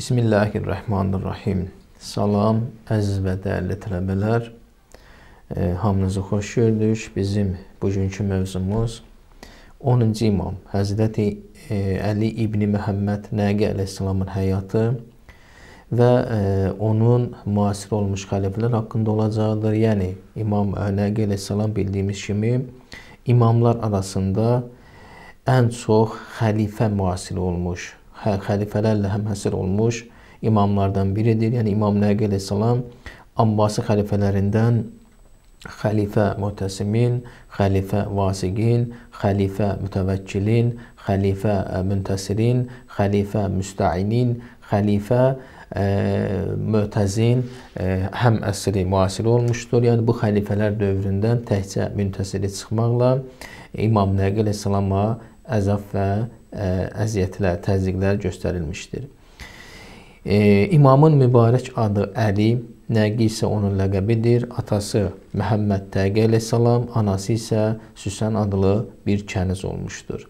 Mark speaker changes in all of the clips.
Speaker 1: Bismillahirrahmanirrahim. Salam, əziz və dəyərli tələbələr. E, hamınızı xoş gördük. Bizim bugünkü mövzumuz 10-cu imam Həzrəti e, Əli İbni Məhəmməd Nəqi əleyhissalamın həyatı və e, onun müasir olmuş xəlifələr haqqında olacaqdır. Yəni İmam e, Nəqi əleyhissalam bildiyimiz kimi imamlar arasında ən çox xəlifə müasir olmuş Hə, xəlifələrlə həmhəsir olmuş imamlardan biridir. Yəni İmam Nəqi əleyhissalam Abbasi xəlifələrindən xəlifə Mutəsimin, xəlifə Vasiqin, xəlifə Mütəvəkkilin, xəlifə e, Müntəsirin, xəlifə Müstəinin, xəlifə ə, e, mötəzin ə, e, həm əsri müasir olmuşdur. Yəni bu xəlifələr dövründən təkcə müntəsiri çıxmaqla İmam Nəqil əsəlama əzab və əziyyətlər, təzyiqlər göstərilmişdir. E, imamın mübarək adı Əli, nəqi isə onun ləqəbidir. Atası Məhəmməd Təqi əleyhissalam, anası isə Süsən adlı bir kəniz olmuşdur.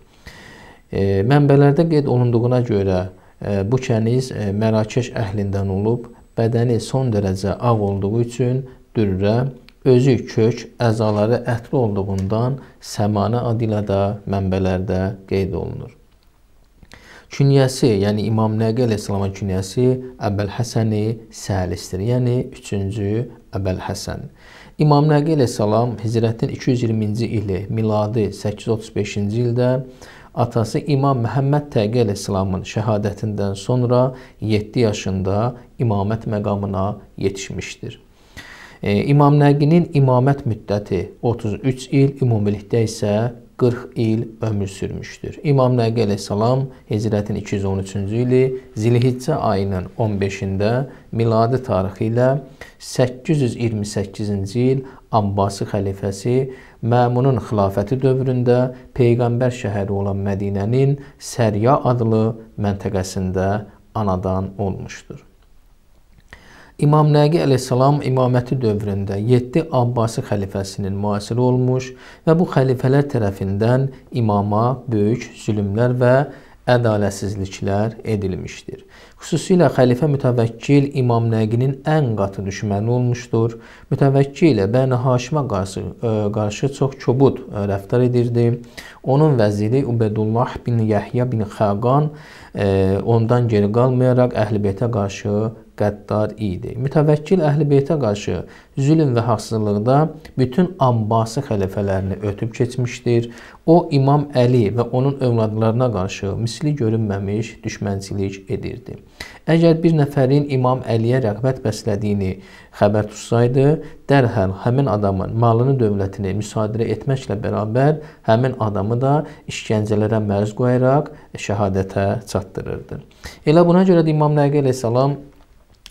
Speaker 1: E, mənbələrdə qeyd olunduğuna görə e, bu kəniz e, Mərakeş əhlindən olub, bədəni son dərəcə ağ olduğu üçün dürrə, özü kök, əzaları ətli olduğundan səmanə adı ilə də mənbələrdə qeyd olunur. Künyəsi, yəni İmam Nəqi əleyhissalamın künyəsi Əbəl Həsəni Səlisdir, yəni 3-cü Əbəl Həsən. İmam Nəqi əleyhissalam Hicrətin 220-ci ili, miladi 835-ci ildə atası İmam Məhəmməd Təqi əleyhissalamın şəhadətindən sonra 7 yaşında imamət məqamına yetişmişdir. E, İmam Nəqinin imamət müddəti 33 il, ümumilikdə isə 40 il ömür sürmüşdür. İmam Nəqi əleyhissalam Hicrətin 213-cü ili Zilhiccə ayının 15-də miladi tarixi ilə 828-ci il Abbasi xəlifəsi Məmunun xilafəti dövründə peyğəmbər şəhəri olan Mədinənin Sərya adlı məntəqəsində anadan olmuşdur. İmam Nəqi əleyhissalam imaməti dövründə 7 Abbasi xəlifəsinin müasiri olmuş və bu xəlifələr tərəfindən imama böyük zülmlər və ədalətsizliklər edilmişdir. Xüsusilə xəlifə mütəvəkkil İmam Nəqinin ən qatı düşməni olmuşdur. Mütəvəkkil Bəni Haşimə qarşı, ə, e, qarşı çox kobud ə, e, rəftar edirdi. Onun vəziri Ubedullah bin Yahya bin Xaqan ə, e, ondan geri qalmayaraq Əhlibeytə qarşı qəddar idi. Mütəvəkkil Əhlibeytə qarşı zülm və haqsızlıqda bütün Abbasi xəlifələrini ötüb keçmişdir. O İmam Əli və onun övladlarına qarşı misli görünməmiş düşmənçilik edirdi. Əgər bir nəfərin İmam Əliyə rəğbət bəslədiyini xəbər tutsaydı, dərhal həmin adamın malını, dövlətini müsadirə etməklə bərabər həmin adamı da işgəncələrə məruz qoyaraq şəhadətə çatdırırdı. Elə buna görə də İmam Nəqi əleyhissalam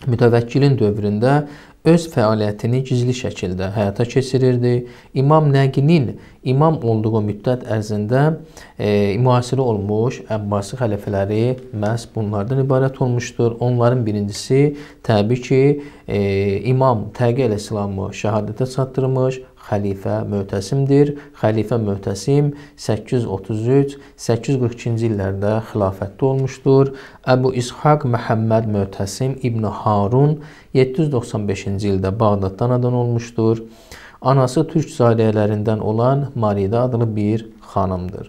Speaker 1: mütəvəkkilin dövründə öz fəaliyyətini gizli şəkildə həyata keçirirdi. İmam Nəqinin imam olduğu müddət ərzində e, müasirə olmuş Əbbasi xəlifələri məhz bunlardan ibarət olmuşdur. Onların birincisi təbii ki, e, İmam Təqi əleyhissalamı şəhadətə çatdırmış, xəlifə möhtəsimdir. Xəlifə möhtəsim 833-842-ci illərdə xilafətdə olmuşdur. Əbu İshaq Məhəmməd Möhtəsim İbn Harun 795-ci ildə Bağdaddan anadan olmuşdur. Anası türk zariyələrindən olan Marida adlı bir xanımdır.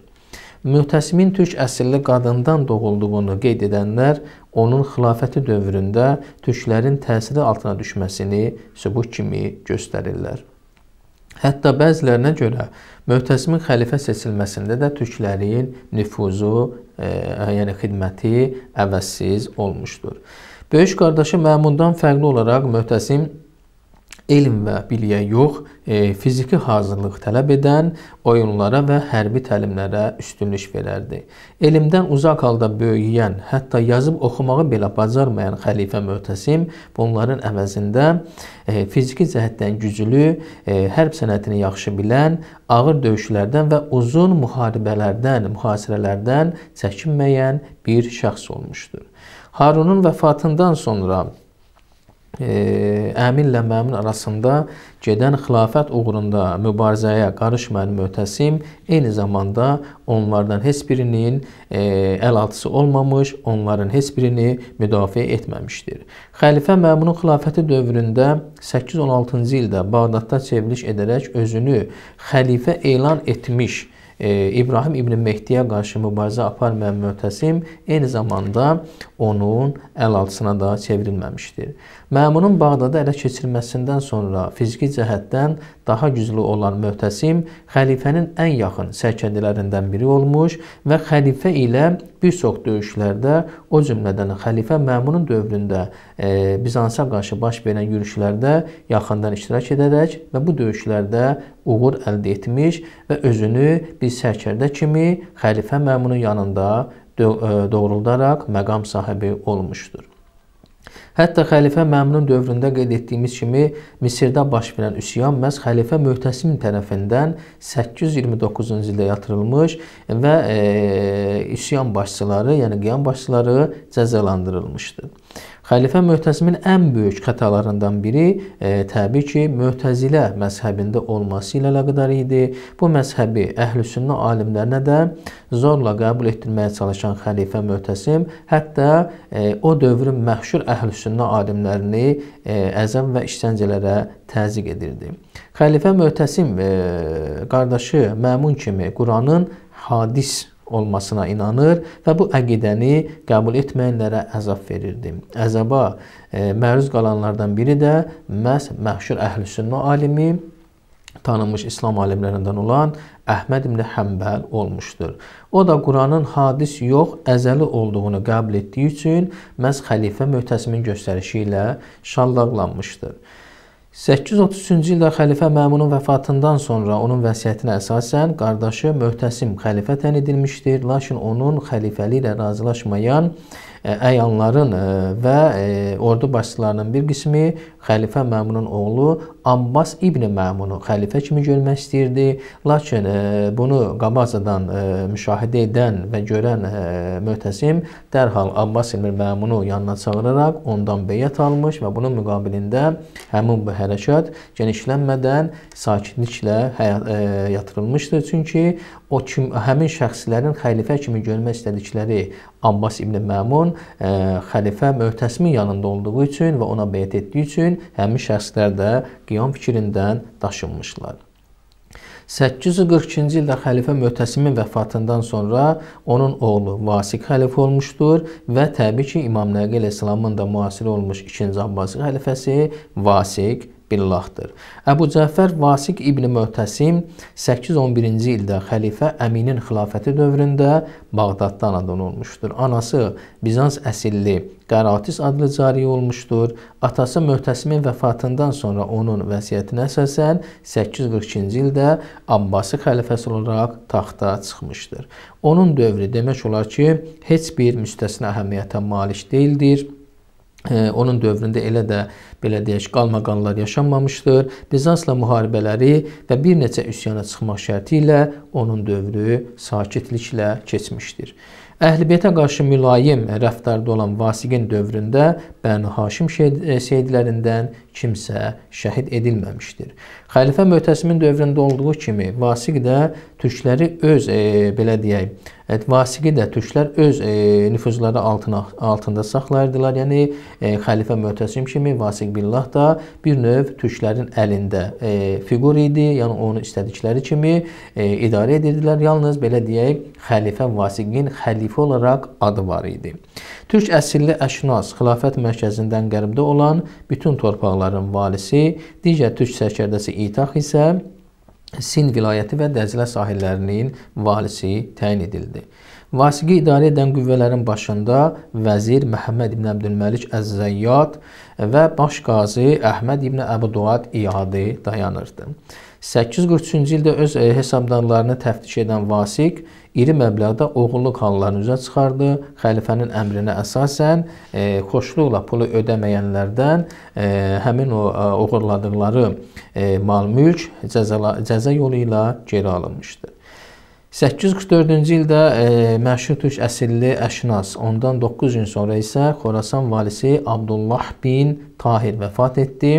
Speaker 1: Möhtəsimin türk əsilli qadından doğulduğunu qeyd edənlər onun xilafəti dövründə türklərin təsiri altına düşməsini sübut kimi göstərirlər. Hətta bəzilərinə görə möhtəsimin xəlifə seçilməsində də türklərin nüfuzu, e, yəni xidməti əvəzsiz olmuşdur. Böyük qardaşı Məmundan fərqli olaraq möhtəsim elm və biliyə yox, e, fiziki hazırlıq tələb edən oyunlara və hərbi təlimlərə üstünlük verərdi. Elmdən uzaq halda böyüyən, hətta yazıb oxumağı belə bacarmayan xəlifə Mötəsim bunların əvəzində e, fiziki cəhətdən güclü, e, hərb sənətini yaxşı bilən, ağır döyüşlərdən və uzun müharibələrdən, mühasirələrdən çəkinməyən bir şəxs olmuşdur. Harunun vəfatından sonra əminlə məmun arasında gedən xilafət uğrunda mübarizəyə qarışmayan möhtəsim eyni zamanda onlardan heç birinin e, əl altısı olmamış, onların heç birini müdafiə etməmişdir. Xəlifə Məmunun xilafəti dövründə 816-cı ildə Bağdadda çevriliş edərək özünü xəlifə elan etmiş e, İbrahim İbn Mehdiyə qarşı mübarizə aparmayan möhtəsim eyni zamanda onun əl altısına da çevrilməmişdir. Məmunun Bağdada ələ keçirməsindən sonra fiziki cəhətdən daha güclü olan Möhtəsim xəlifənin ən yaxın sərkərdələrindən biri olmuş və xəlifə ilə bir çox döyüşlərdə, o cümlədən xəlifə Məmunun dövründə e, Bizansa qarşı baş verən yürüşlərdə yaxından iştirak edərək və bu döyüşlərdə uğur əldə etmiş və özünü bir sərkərdə kimi xəlifə Məmunun yanında e, doğruldaraq məqam sahibi olmuşdur. Hətta xəlifə Məmnun dövründə qeyd etdiyimiz kimi Misirdə baş verən üsyan məhz xəlifə Möhtəsim tərəfindən 829-cu ildə yatırılmış və e, üsyan başçıları, yəni qiyam başçıları cəzalandırılmışdı. Xəlifə Möhtəzimin ən böyük xətalarından biri e, təbii ki, Möhtəzilə məzhəbində olması ilə əlaqədar idi. Bu məzhəbi əhlüsünnə alimlərinə də zorla qəbul etdirməyə çalışan xəlifə Möhtəsim hətta e, o dövrün məşhur əhlüsünnə alimlərini e, əzəm və işgəncələrə təzyiq edirdi. Xəlifə Möhtəsim e, qardaşı Məmun kimi Quranın hadis olmasına inanır və bu əqidəni qəbul etməyənlərə əzab verirdi. Əzaba e, məruz qalanlardan biri də məhz məşhur əhlüsünnə alimi tanınmış İslam alimlərindən olan Əhməd ibn Həmbəl olmuşdur. O da Quranın hadis yox, əzəli olduğunu qəbul etdiyi üçün məhz xəlifə möhtəsimin göstərişi ilə şallaqlanmışdır. 833-cü ildə xəlifə Məmunun vəfatından sonra onun vəsiyyətinə əsasən qardaşı Möhtəsim xəlifə təyin edilmişdir, lakin onun xəlifəli ilə razılaşmayan e, əyanların e, və e, ordu başçılarının bir qismi xəlifə Məmunun oğlu Abbas İbn Məmunu xəlifə kimi görmək istəyirdi, lakin e, bunu Qabazadan e, müşahidə edən və görən e, Möhtəsim dərhal Abbas İbn Məmunu yanına çağıraraq ondan beyət almış və bunun müqabilində həmin bu hərəkət genişlənmədən sakitliklə həyat, e, yatırılmışdı. Çünki o kim həmin şəxslərin xəlifə kimi görmək istədikləri Abbas ibn Məmun e, xəlifə Möhtəsimin yanında olduğu üçün və ona beyət etdiyi üçün həmin şəxslər də qiyam fikrindən daşınmışlar. 842-ci ildə xəlifə Möhtəsimin vəfatından sonra onun oğlu Vasiq xəlifə olmuşdur və təbii ki, İmam Nəqil əsəlamın da müasir olmuş 2-ci Abbasi xəlifəsi Vasiq billahdır. Əbu Cəfər Vasiq İbn Möhtəsim 811-ci ildə xəlifə Əminin xilafəti dövründə Bağdadda anadan olmuşdur. Anası Bizans əsilli Qaratis adlı cariyə olmuşdur. Atası Möhtəsimin vəfatından sonra onun vəsiyyətinə əsasən 842-ci ildə Abbasi xəlifəsi olaraq taxta çıxmışdır. Onun dövrü demək olar ki, heç bir müstəsna əhəmiyyətə malik deyildir onun dövründə elə də belə deyək, qalmaqanlar yaşanmamışdır. Bizansla müharibələri və bir neçə üsyana çıxmaq şərti ilə onun dövrü sakitliklə keçmişdir. Əhlibiyyətə qarşı mülayim rəftarda olan Vasiqin dövründə Bənu Haşim şəhidlərindən e, kimsə şəhid edilməmişdir. Xəlifə Möhtəsimin dövründə olduğu kimi Vasiq də türkləri öz e, belə deyək, Vasiqi də türklər öz e, nüfuzları altına altında saxlayırdılar. Yəni e, Xəlifə Möhtəsim kimi Vasiq billah da bir növ türklərin əlində e, fiqur idi. Yəni onu istədikləri kimi e, idarə edirdilər. Yalnız belə deyək, Xəlifə Vasiqin xəlifə olaraq adı var idi. Türk əsilli Əşnas xilafət mərkəzindən qərbdə olan bütün torpaqların valisi, digər türk sərkərdəsi İtax isə Sin vilayəti və Dəzlə sahillərinin valisi təyin edildi. Vasiqi idarə edən qüvvələrin başında vəzir Məhəmməd ibn Əbdülməlik Əz-Zəyyad və baş qazi Əhməd ibn Əbu Duad İyadi dayanırdı. 843-cü ildə öz e, hesabdarlarını təftiş edən Vasiq iri məbləğdə oğurluq hallarını üzə çıxardı. Xəlifənin əmrinə əsasən e, xoşluqla pulu ödəməyənlərdən e, həmin o e, oğurladıqları e, mal-mülk cəza, cəza yolu ilə geri alınmışdı. 844-cü ildə e, məşhur türk əsilli Əşnas, ondan 9 gün sonra isə Xorasan valisi Abdullah bin Tahir vəfat etdi.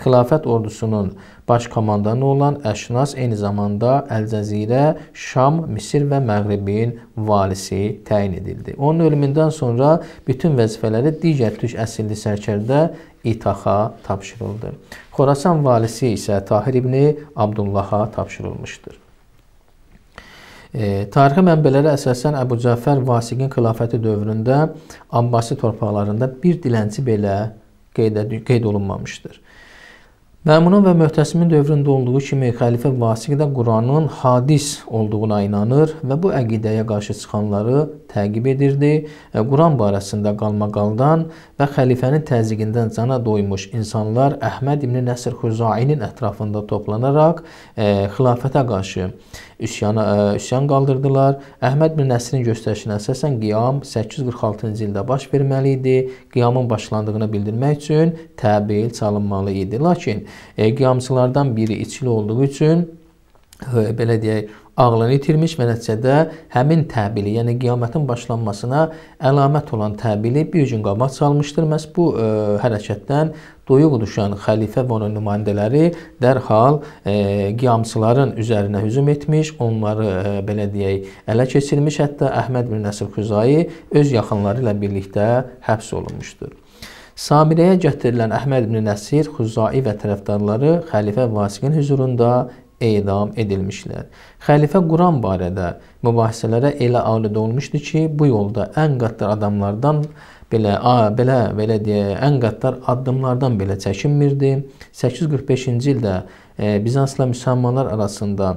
Speaker 1: Xilafət ordusunun Baş komandanı olan Əşnas eyni zamanda Əlcəzirə, Şam, Misir və Məğribin valisi təyin edildi. Onun ölümündən sonra bütün vəzifələri digər türk əsilli sərkərdə İtaxa tapşırıldı. Xorasan valisi isə Tahir ibn Abdullaha tapşırılmışdır. E, tarixi mənbələrə əsasən Əbu Cəfər Vasiqin xilafəti dövründə Abbasi torpaqlarında bir dilənçi belə qeydə, qeyd olunmamışdır. Məmunun və möhtəsimin dövründə olduğu kimi xəlifə Vasiq də Quranın hadis olduğuna inanır və bu əqidəyə qarşı çıxanları təqib edirdi. Quran barəsində qalmaqaldan və xəlifənin təzyiqindən cana doymuş insanlar Əhməd ibn Nəsir Xuzainin ətrafında toplanaraq e, xilafətə qarşı üsyana, e, üsyan qaldırdılar. Əhməd ibn Nəsirin göstərişinə əsasən qiyam 846-cı ildə baş verməli idi. Qiyamın başlandığını bildirmək üçün təbil çalınmalı idi. Lakin e, qiyamçılardan biri içili olduğu üçün e, belə deyək, ağlını itirmiş və nəticədə həmin təbili, yəni qiyamətin başlanmasına əlamət olan təbili bir gün qabaq çalmışdır. Məs bu e, hərəkətdən doyuq düşən xəlifə və onun nümayəndələri dərhal e, qiyamçıların üzərinə hücum etmiş, onları e, belə deyək, ələ keçirmiş. Hətta Əhməd bin Nəsir Xüzai öz yaxınları ilə birlikdə həbs olunmuşdur. Samirəyə gətirilən Əhməd ibn Nəsir, Xuzai və tərəfdarları xəlifə Vasiqin hüzurunda edam edilmişlər. Xəlifə Quran barədə mübahisələrə elə alid olmuşdu ki, bu yolda ən qatar adamlardan belə a, belə belə deyə ən qatar addımlardan belə çəkinmirdi. 845-ci ildə e, Bizansla müsəlmanlar arasında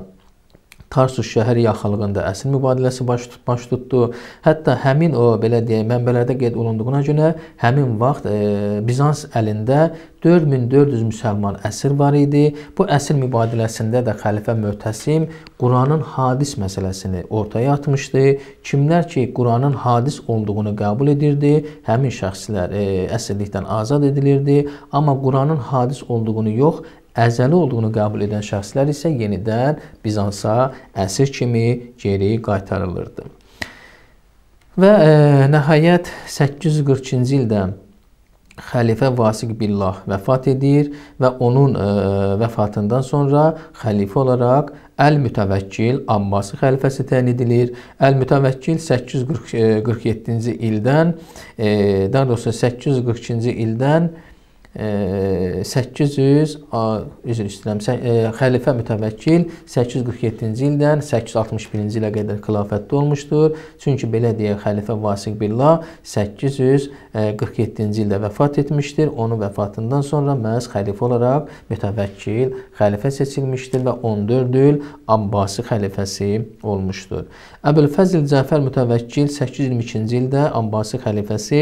Speaker 1: Tarsus şəhər yaxınlığında əsir mübadiləsi baş, tut, baş tutdu. Hətta həmin o belə deyək mənbələrdə qeyd olunduğuna görə həmin vaxt e, Bizans əlində 4400 müsəlman əsir var idi. Bu əsir mübadiləsində də xəlifə Möhtəsim Quranın hadis məsələsini ortaya atmışdı. Kimlər ki, Quranın hadis olduğunu qəbul edirdi, həmin şəxslər e, əsirlikdən azad edilirdi, amma Quranın hadis olduğunu yox, əzəli olduğunu qəbul edən şəxslər isə yenidən Bizansa əsir kimi geri qaytarılırdı. Və e, nəhayət 842-ci ildə xəlifə Vasiq Billah vəfat edir və onun e, vəfatından sonra xəlifə olaraq Əl-Mütəvəkkil Abbasi xəlifəsi təyin edilir. Əl-Mütəvəkkil 847-ci e, ildən, e, daha doğrusu 842-ci ildən e, 800 üzr istəyirəm. Xəlifə mütəvəkkil 847-ci ildən 861-ci ilə qədər xilafətdə olmuşdur. Çünki belə deyə xəlifə Vasiq Billah 847-ci ildə vəfat etmişdir. Onun vəfatından sonra məhz xəlifə olaraq mütəvəkkil xəlifə seçilmişdir və 14 il Abbasi xəlifəsi olmuşdur. Əbülfəzl Cəfər mütəvəkkil 822-ci ildə Abbasi xəlifəsi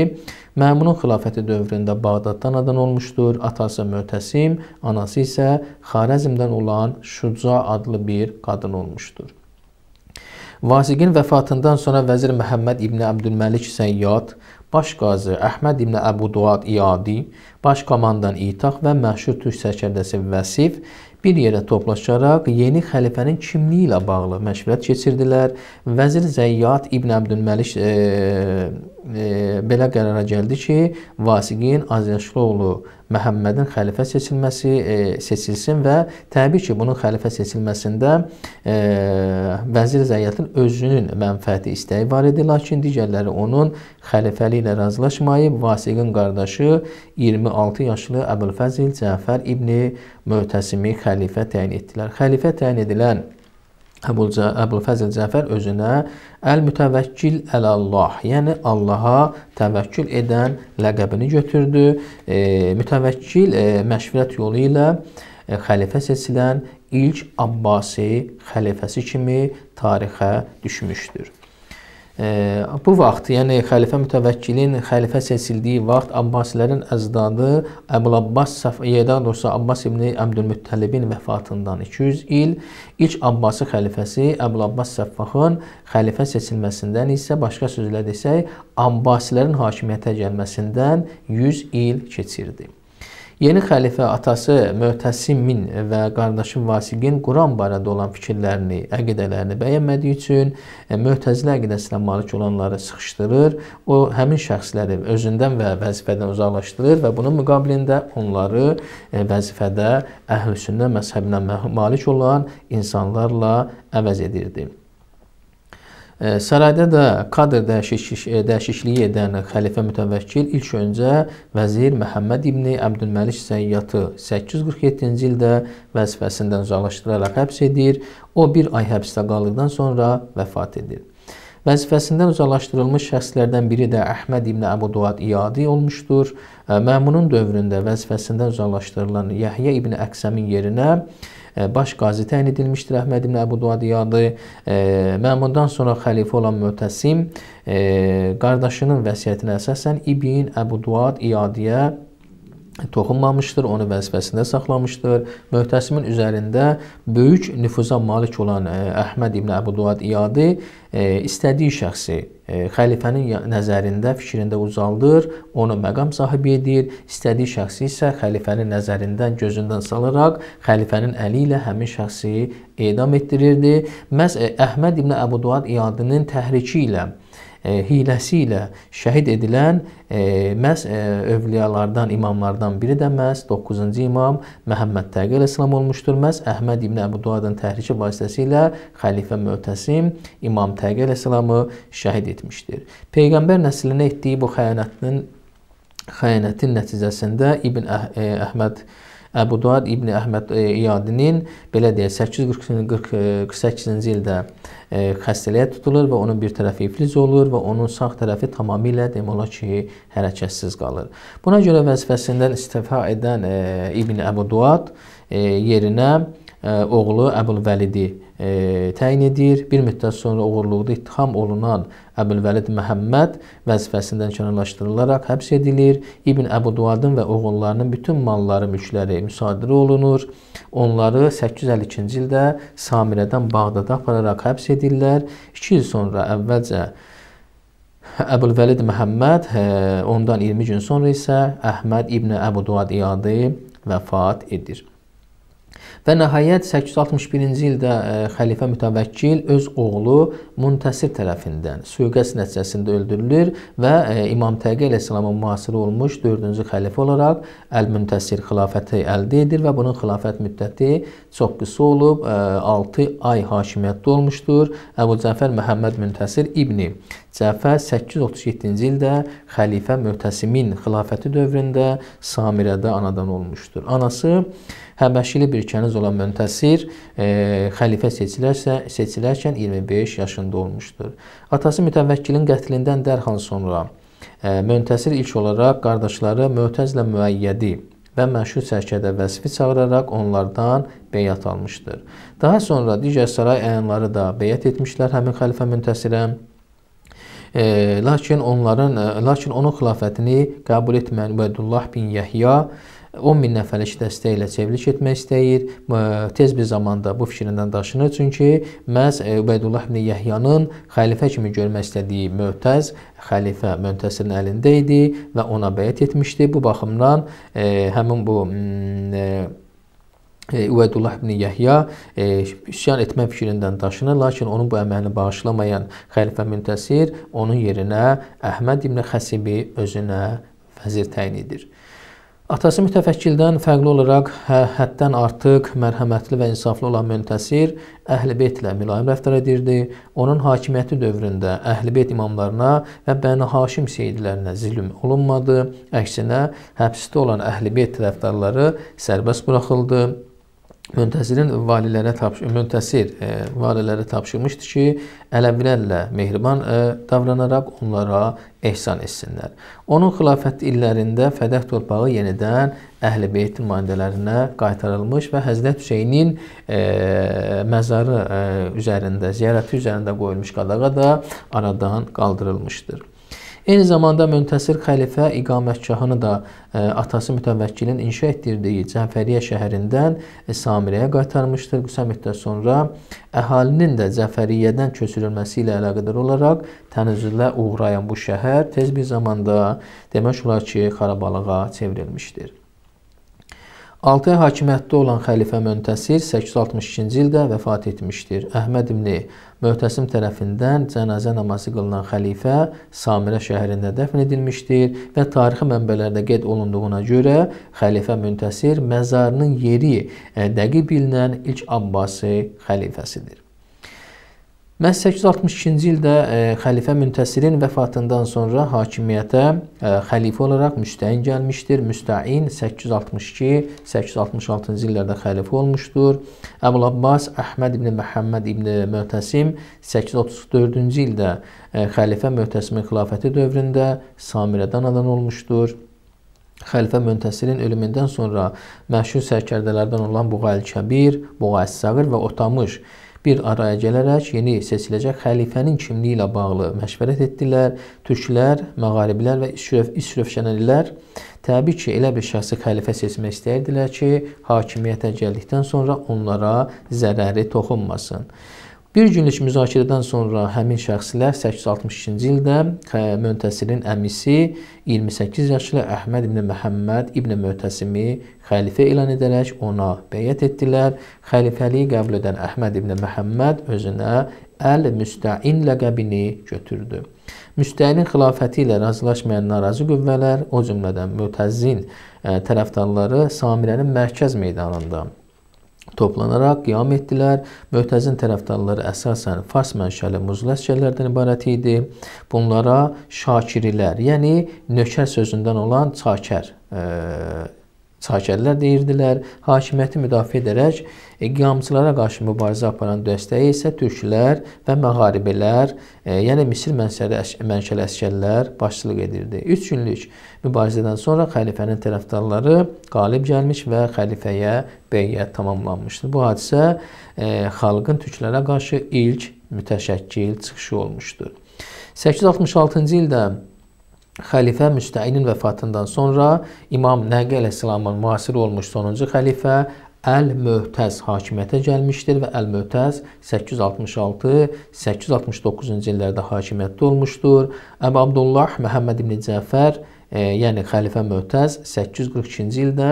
Speaker 1: Məmunun xilafəti dövründə Bağdaddan adan olmuşdur. Atası Mötəsim, anası isə Xarəzmdən olan Şuca adlı bir qadın olmuşdur. Vasiqin vəfatından sonra vəzir Məhəmməd ibn Əbdülməlik Səyyad, baş qazı Əhməd ibn Əbu Duad İadi, baş komandan İtaq və məşhur türk sərkərdəsi Vəsif bir yerə toplaşaraq yeni xəlifənin kimliyi ilə bağlı məşvərət keçirdilər. Vəzir Zəyyad ibn Əbdülməlik e, e, belə qərara gəldi ki, Vasiqin Azyaşlıoğlu Məhəmmədin xəlifə seçilməsi e, seçilsin və təbii ki, bunun xəlifə seçilməsində e, vəzir Zəyyətin özünün mənfəəti istəyi var idi, lakin digərləri onun xəlifəliyi ilə razılaşmayıb. Vasiqin qardaşı 26 yaşlı Əbülfəzil Cəfər ibn Mötəsimi xəlifə təyin etdilər. Xəlifə təyin edilən Əbul-Fəzl Cəfər özünə Əl-Mütəvəkkil Əl-Allah, yəni Allaha təvəkkül edən ləqəbini götürdü. E, mütəvəkkil e, məşvərət yolu ilə e, xəlifə seçilən ilk Abbasi xəlifəsi kimi tarixə düşmüşdür bu vaxt, yəni xəlifə mütəvəkkilin xəlifə seçildiyi vaxt Abbasilərin əcdadı Əbul Abbas Səfiyədən olsa e, Abbas ibn Əbdülmüttəlibin vəfatından 200 il, ilk Abbasi xəlifəsi Əbul Abbas Səffahın xəlifə seçilməsindən isə başqa sözlə desək, Abbasilərin hakimiyyətə gəlməsindən 100 il keçirdi. Yeni xəlifə atası Möhtəsimin və qardaşı Vasiqin Quran barədə olan fikirlərini, əqidələrini bəyənmədiyi üçün e, Möhtəzilə əqidəsinə malik olanları sıxışdırır. O həmin şəxsləri özündən və vəzifədən uzaqlaşdırır və bunun müqabilində onları e, vəzifədə əhlüsünnə məzhəbinə malik olan insanlarla əvəz edirdi. Sarayda da kadr dəyişik, e, dəyişikliyi edən xəlifə mütəvəkkil ilk öncə vəzir Məhəmməd ibn Əbdülməlik Səyyatı 847-ci ildə vəzifəsindən uzaqlaşdıraraq həbs edir. O bir ay həbsdə qaldıqdan sonra vəfat edir. Vəzifəsindən uzaqlaşdırılmış şəxslərdən biri də Əhməd ibn Əbu Duad İyadi olmuşdur. Məmunun dövründə vəzifəsindən uzaqlaşdırılan Yəhya ibn Əqsəmin yerinə baş qazi təyin edilmişdir Əhməd ibn Əbu Duadiyadı. Məmundan sonra xəlifə olan Mötəsim qardaşının vəsiyyətinə əsasən İbn Əbu Duad İadiyə toxunmamışdır, onu vəzifəsində saxlamışdır. Möhtəsimin üzərində böyük nüfuza malik olan e, Əhməd ibn Əbu Duad İyadi e, istədiyi şəxsi e, xəlifənin nəzərində, fikrində ucaldır, onu məqam sahibi edir. İstədiyi şəxsi isə xəlifənin nəzərindən, gözündən salaraq xəlifənin əli ilə həmin şəxsi edam etdirirdi. Məs Əhməd ibn Əbu Duad İyadinin təhriki ilə E, hiləsi ilə şəhid edilən e, məhz e, övliyalardan, imamlardan biri də məhz 9-cu imam Məhəmməd Təqi əleyhissalam olmuşdur. Məhz Əhməd ibn Əbu Duadın təhriki vasitəsilə xəlifə Mötəsim İmam Təqi əleyhissalamı şəhid etmişdir. Peyğəmbər nəslinə etdiyi bu xəyanətin xəyanətin nəticəsində İbn Əh Əhməd Əh Əbu Duad İbn Əhməd e, İyadinin belə deyək 848-ci e, e, ildə xəstəliyə tutulur və onun bir tərəfi iflic olur və onun sağ tərəfi tamamilə demək olar ki, hərəkətsiz qalır. Buna görə vəzifəsindən istifa edən İbn Əbu Duad yerinə oğlu Əbul Vəlidi təyin edir. Bir müddət sonra oğurluqda ittiham olunan Əbülvəlid Məhəmməd vəzifəsindən kənarlaşdırılaraq həbs edilir. İbn Əbu Duadın və oğullarının bütün malları, mülkləri müsadirə olunur. Onları 852-ci ildə Samirədən Bağdada apararaq həbs edirlər. 2 il sonra əvvəlcə Əbülvəlid Məhəmməd, hə, ondan 20 gün sonra isə Əhməd İbn Əbu Duad İadi vəfat edir. Və nəhayət 861-ci ildə ə, e, xəlifə mütəvəkkil öz oğlu Muntəsir tərəfindən sui-qəsd nəticəsində öldürülür və ə, e, İmam Təqi əleyhissalamın müasiri olmuş 4-cü xəlifə olaraq Əl-Müntəsir xilafəti əldə edir və bunun xilafət müddəti çox qısa olub ə, e, 6 ay hakimiyyətdə olmuşdur. Əbu Cəfər Məhəmməd Müntəsir İbni Cəfə 837-ci ildə xəlifə Möhtəsimin xilafəti dövründə Samirədə anadan olmuşdur. Anası Həbəşili bir kəniz olan Möntəsir e, xəlifə seçilərsə, seçilərkən 25 yaşında olmuşdur. Atası mütəvəkkilin qətlindən dərhal sonra e, Möntəsir ilk olaraq qardaşları Möhtəzlə Müəyyədi və məşhur sərkədə vəsfi çağıraraq onlardan beyat almışdır. Daha sonra digər saray əyanları da beyat etmişlər həmin xəlifə Möntəsirə. E, lakin onların e, lakin onun xilafətini qəbul etməyən Ubeydullah bin Yəhya 10 min nəfərlik dəstəyi ilə çevriliş etmək istəyir. E, tez bir zamanda bu fikrindən daşınır, çünki məhz Ubeydullah ibn Yəhyanın xəlifə kimi görmək istədiyi möhtəz xəlifə Möntəsirin əlində idi və ona bəyət etmişdi. Bu baxımdan həmin bu mm, E, Uveydullah ibn Yəhya e, üsyan etmə fikrindən daşınır, lakin onun bu əməlini bağışlamayan xəlifə Müntəsir onun yerinə Əhməd ibn Xəsibi özünə vəzir təyin edir. Atası mütəfəkkildən fərqli olaraq hə, həddən artıq mərhəmətli və insaflı olan Müntəsir Əhlibeyt ilə mülayim rəftar edirdi. Onun hakimiyyəti dövründə Əhlibeyt imamlarına və Bəni Haşim seyidlərinə zülm olunmadı. Əksinə, həbsdə olan Əhlibeyt tərəfdarları sərbəst buraxıldı. Müntəsirin valilərə tapşı müntəsir e, valilərə tapşırmışdı ki, ələvilərlə mehriban e, davranaraq onlara ehsan etsinlər. Onun xilafət illərində Fədəh torpağı yenidən Əhl-i Beyt nümayəndələrinə qaytarılmış və Həzrət Hüseynin e, məzarı e, üzərində, ziyarəti üzərində qoyulmuş qadağa da aradan qaldırılmışdır. Eyni zamanda müntəsir xəlifə iqamətgahını da e, atası mütəvəkkilin inşa etdirdiyi Cəfəriyyə şəhərindən e, Samirəyə qaytarmışdır. Qısa müddət sonra əhalinin də Cəfəriyyədən köçürülməsi ilə əlaqədar olaraq tənəzzülə uğrayan bu şəhər tez bir zamanda demək olar ki, xarabalığa çevrilmişdir. 6 ay hakimiyyətdə olan xəlifə Möntəsir 862-ci ildə vəfat etmişdir. Əhməd ibn Möhtəsim tərəfindən cənazə namazı qılınan xəlifə Samirə şəhərində dəfn edilmişdir və tarixi mənbələrdə qeyd olunduğuna görə xəlifə Möntəsir məzarının yeri e, dəqiq bilinən ilk Abbasi xəlifəsidir. Məhz 862-ci ildə ə, e, xəlifə Müntəsirin vəfatından sonra hakimiyyətə ə, e, xəlifə olaraq müstəyin gəlmişdir. Müstəyin 862-866-cı illərdə xəlifə olmuşdur. Əbul Abbas Əhməd ibn Məhəmməd ibn Möhtəsim 834-cü ildə ə, e, xəlifə Möhtəsimin xilafəti dövründə Samirədən adan olmuşdur. Xəlifə Müntəsirin ölümündən sonra məşhur sərkərdələrdən olan Buğayl Kəbir, Buğayl Səğir və Otamış bir araya gələrək yeni seçiləcək xəlifənin kimliyi ilə bağlı məşvərət etdilər. Türklər, məğariblər və İsröf İsröfşənəlilər təbii ki, elə bir şəxsi xəlifə seçmək istəyirdilər ki, hakimiyyətə gəldikdən sonra onlara zərəri toxunmasın. Bir günlük müzakirədən sonra həmin şəxslər 862-ci ildə Möntəsirin əmisi 28 yaşlı Əhməd ibn Məhəmməd ibn Mötəsimi xəlifə elan edərək ona bəyət etdilər. Xəlifəliyi qəbul edən Əhməd ibn Məhəmməd özünə Əl-Müstəin ləqəbini götürdü. Müstəinin xilafəti ilə razılaşmayan narazı qüvvələr, o cümlədən Mötəzzin tərəfdarları Samirənin mərkəz meydanında toplanaraq qiyam etdilər. Möhtəzin tərəfdarları əsasən fars mənşəli muzləskərlərdən ibarət idi. Bunlara şakirilər, yəni nökər sözündən olan çakər ə, Çakərlər deyirdilər, hakimiyyəti müdafiə edərək e, qiyamçılara qarşı mübarizə aparan dəstəyi isə türklər və məğariblər, e, yəni Misir mənşəli əskərlər başçılıq edirdi. 3 günlük mübarizədən sonra xəlifənin tərəfdarları qalib gəlmiş və xəlifəyə beyət tamamlanmışdı. Bu hadisə e, xalqın türklərə qarşı ilk mütəşəkkil çıxışı olmuşdur. 866-cı ildə xəlifə Müstəinin vəfatından sonra İmam Nəqi əleyhissalamın müasir olmuş sonuncu xəlifə Əl-Möhtəz hakimiyyətə gəlmişdir və Əl-Möhtəz 866-869-cu illərdə hakimiyyətdə olmuşdur. Əbu Abdullah Məhəmməd ibn Cəfər, e, yəni xəlifə Möhtəz 842-ci ildə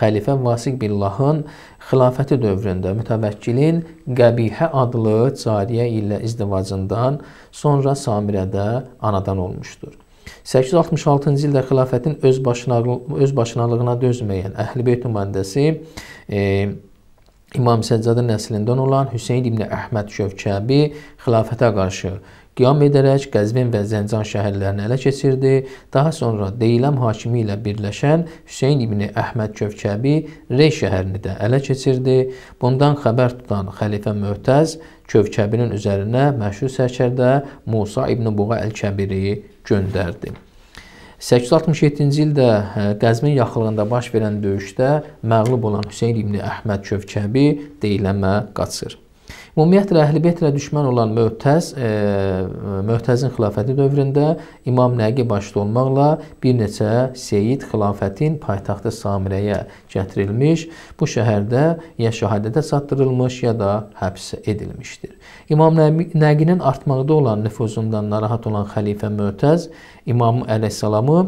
Speaker 1: xəlifə Vasiq billahın xilafəti dövründə mütəvəkkilin Qəbihə adlı cariyə ilə izdivacından sonra Samirədə anadan olmuşdur. 866-cı ildə xilafətin öz başınalığına, öz başınalığına dözməyən Əhlibeyt nümayəndəsi e, İmam Səccadın nəslindən olan Hüseyn ibn Əhməd Şövkəbi xilafətə qarşı qiyam edərək Qəzvin və Zəncan şəhərlərini ələ keçirdi. Daha sonra Deyləm hakimi ilə birləşən Hüseyn ibn Əhməd Kövkəbi Rey şəhərini də ələ keçirdi. Bundan xəbər tutan xəlifə Möhtəz Kövkəbinin üzərinə məşhur sərkərdə Musa ibn Buğa Əl-Kəbiri göndərdi. 867-ci ildə e, Qəzmin yaxınlığında baş verən döyüşdə məğlub olan Hüseyn ibn Əhməd Kövkəbi Deyləmə qaçır. Ümumiyyətlə Əhlibeytlə düşmən olan Möhtəz e, Möhtəzin xilafəti dövründə İmam Nəqi başda olmaqla bir neçə Seyid xilafətin paytaxtı Samirəyə gətirilmiş, bu şəhərdə ya şəhadətə çatdırılmış, ya da həbs edilmişdir. İmam Nəqinin artmaqda olan nüfuzundan narahat olan xəlifə Möhtəz İmam Əleyhissalamı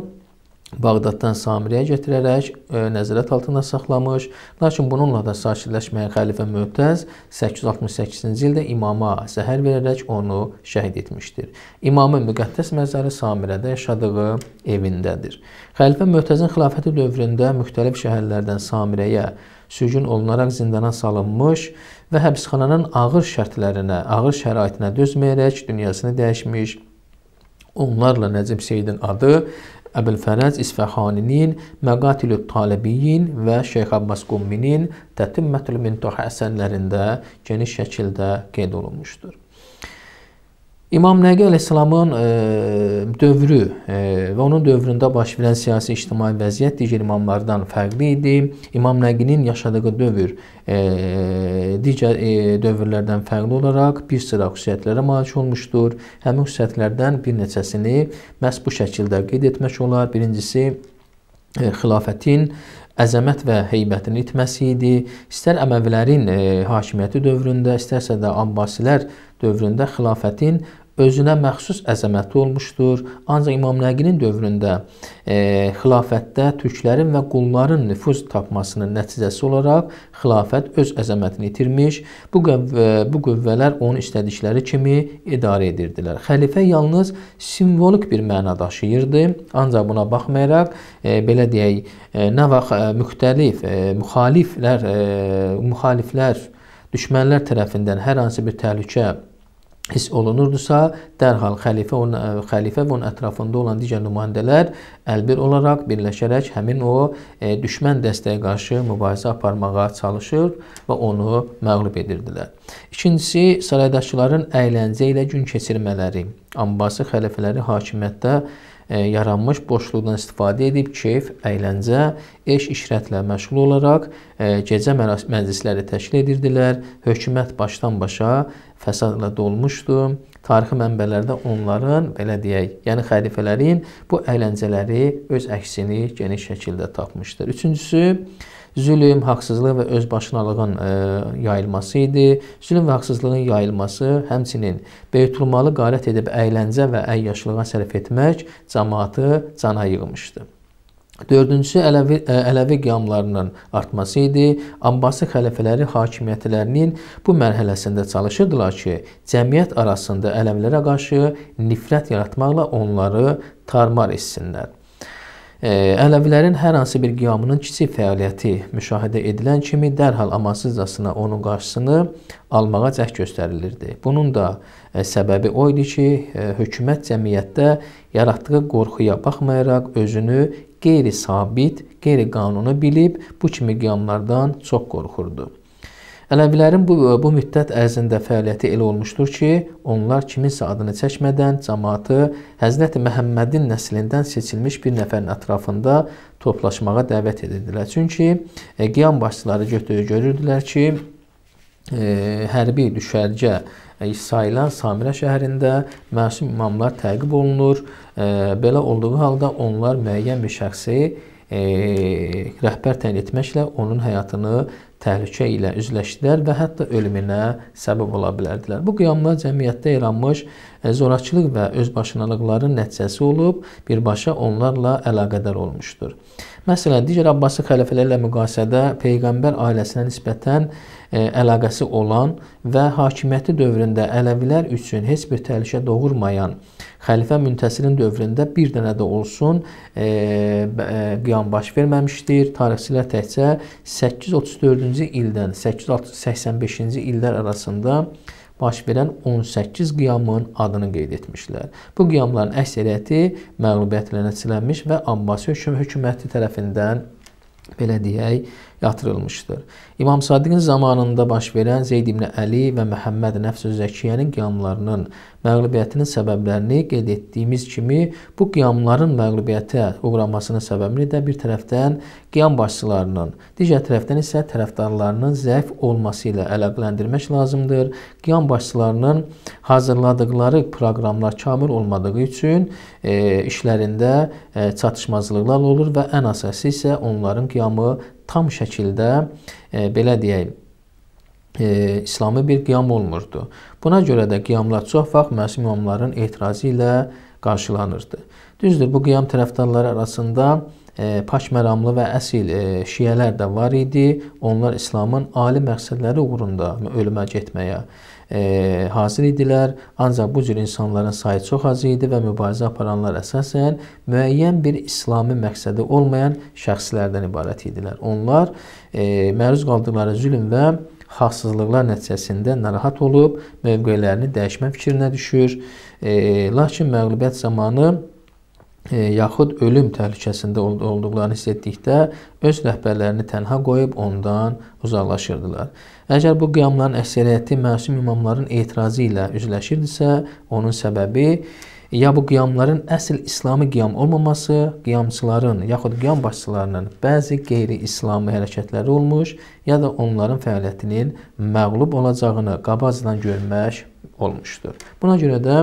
Speaker 1: Bağdaddan Samiriyə gətirərək ə, e, nəzarət altında saxlamış, lakin bununla da sakitləşməyən xəlifə Mötəz 868-ci ildə imama zəhər verərək onu şəhid etmişdir. İmamın müqəddəs məzarı Samirədə yaşadığı evindədir. Xəlifə Mötəzin xilafəti dövründə müxtəlif şəhərlərdən Samirəyə sürgün olunaraq zindana salınmış və həbsxananın ağır şərtlərinə, ağır şəraitinə dözməyərək dünyasını dəyişmiş, onlarla Nəcib Seyidin adı Əbülfərəz İsfəhaninin Məqatilü Talibiyin və Şeyx Abbas Qumminin Tətimmətül Mintuh əsərlərində geniş şəkildə qeyd olunmuşdur. İmam Nəqi əleyhissalamın e, dövrü e, və onun dövründə baş verən siyasi-ictimai vəziyyət digər imamlardan fərqli idi. İmam Nəqinin yaşadığı dövr e, digər e, dövrlərdən fərqli olaraq bir sıra xüsusiyyətlərə malik olmuşdur. Həmin xüsusiyyətlərdən bir neçəsini məhz bu şəkildə qeyd etmək olar. Birincisi e, xilafətin əzəmət və heybətini itməsi idi. İstər Əməvilərin e, hakimiyyəti dövründə, istərsə də Abbasilər dövründə xilafətin özünə məxsus əzəməti olmuşdur. Ancaq İmam Nəqinin dövründə e, xilafətdə türklərin və qulların nüfuz tapmasının nəticəsi olaraq xilafət öz əzəmətini itirmiş. Bu qüvvə, e, bu qüvvələr onun istədikləri kimi idarə edirdilər. Xəlifə yalnız simvolik bir məna daşıyırdı. Ancaq buna baxmayaraq e, belə deyək, e, nə vaxt e, müxtəlif e, müxaliflər, e, müxaliflər düşmənlər tərəfindən hər hansı bir təhlükə hiss olunurdsa, dərhal xəlifə onun xəlifə və onun ətrafında olan digər nümayəndələr əlbir olaraq birləşərək həmin o e, düşmən dəstəyə qarşı mübarizə aparmağa çalışır və onu məğlub edirdilər. İkincisi, saraydaşların əyləncə ilə gün keçirmələri, ambası xəlifələri hakimiyyətdə e, yaranmış boşluqdan istifadə edib keyf, əyləncə, eş işrətlə məşğul olaraq e, gecə məclisləri təşkil edirdilər. Hökumət başdan başa fəsadla dolmuşdu. Tarixi mənbələrdə onların, belə deyək, yəni xəlifələrin bu əyləncələri öz əksini geniş şəkildə tapmışdır. Üçüncüsü, zülm, haqsızlıq və özbaşınalığın e, yayılması idi. Zülm və haqsızlığın yayılması, həmçinin beytulmalı qalət edib əyləncə və əyyaşlığa sərf etmək cəmaatı cana yığmışdı. Dördüncüsü Ələvi, Ələvi qiyamlarının artması idi. Abbasi xəlifələri hakimiyyətlərinin bu mərhələsində çalışırdılar ki, cəmiyyət arasında Ələvilərə qarşı nifrət yaratmaqla onları tarmar etsinlər. E, Ələvilərin hər hansı bir qiyamının kiçik fəaliyyəti müşahidə edilən kimi dərhal amansızcasına onun qarşısını almağa cəhd göstərilirdi. Bunun da e, səbəbi o idi ki, e, hökumət cəmiyyətdə yaratdığı qorxuya baxmayaraq özünü qeyri-sabit, qeyri-qanuni bilib bu kimi qiyamlardan çox qorxurdu. Ələvilərin bu, bu müddət ərzində fəaliyyəti elə olmuşdur ki, onlar kiminsə adını çəkmədən cəmaatı Həzrəti Məhəmmədin nəslindən seçilmiş bir nəfərin ətrafında toplaşmağa dəvət edirdilər. Çünki e, qiyam başçıları götürür görürdülər ki, hərbi düşərgə e, sayılan Samirə şəhərində məsum imamlar təqib olunur. Belə olduğu halda onlar müəyyən bir şəxsi e, rəhbər təyin etməklə onun həyatını təhlükə ilə üzləşdilər və hətta ölümünə səbəb ola bilərdilər. Bu qiyamlar cəmiyyətdə yaranmış e, zorakılıq və özbaşınalıqların nəticəsi olub, birbaşa onlarla əlaqədar olmuşdur. Məsələn, digər Abbasi xəlifələrlə müqayisədə peyğəmbər ailəsinə nisbətən E, əlaqəsi olan və hakimiyyəti dövründə Ələvilər üçün heç bir təhlükə doğurmayan xəlifə Müntəsirin dövründə bir dənə də olsun e, e, qiyam baş verməmişdir. Tarixçilər təkcə 834-cü ildən 885-ci illər arasında baş verən 18 qiyamın adını qeyd etmişlər. Bu qiyamların əksəriyyəti məğlubiyyətlə nəticələnmiş və Abbasi hökum hökuməti tərəfindən belə deyək, yatırılmışdır. İmam Sadiqin zamanında baş verən Zeyd ibn Əli və Məhəmməd Nəfs Zəkiyənin qiyamlarının məğlubiyyətinin səbəblərini qeyd etdiyimiz kimi bu qiyamların məğlubiyyətə uğramasının səbəbini də bir tərəfdən qiyam başçılarının, digər tərəfdən isə tərəfdarlarının zəif olması ilə əlaqələndirmək lazımdır. Qiyam başçılarının hazırladıqları proqramlar kamil olmadığı üçün e, işlərində e, çatışmazlıqlar olur və ən əsası isə onların qiyamı tam şəkildə e, belə deyək, e, İslami bir qiyam olmurdu. Buna görə də qiyamlar çox vaxt məsum imamların etirazı ilə qarşılanırdı. Düzdür, bu qiyam tərəfdarları arasında e, pak məramlı və əsil e, şiyələr də var idi. Onlar İslamın ali məqsədləri uğrunda ölümə getməyə, e, e, hazır idilər, ancaq bu cür insanların sayı çox az idi və mübarizə aparanlar əsasən müəyyən bir İslami məqsədi olmayan şəxslərdən ibarət idilər. Onlar e, məruz qaldıqları zülm və haqsızlıqlar nəticəsində narahat olub, mövqelərini dəyişmə fikrinə düşür. E, lakin məğlubiyyət zamanı e, yaxud ölüm təhlükəsində olduqlarını hiss etdikdə öz rəhbərlərini tənha qoyub ondan uzaqlaşırdılar. Əgər bu qiyamların əksəriyyəti məsum imamların etirazı ilə üzləşirdisə, onun səbəbi ya bu qiyamların əsl İslami qiyam olmaması, qiyamçıların yaxud qiyam başçılarının bəzi qeyri-İslami hərəkətləri olmuş, ya da onların fəaliyyətinin məğlub olacağını qabaqcadan görmək olmuşdur. Buna görə də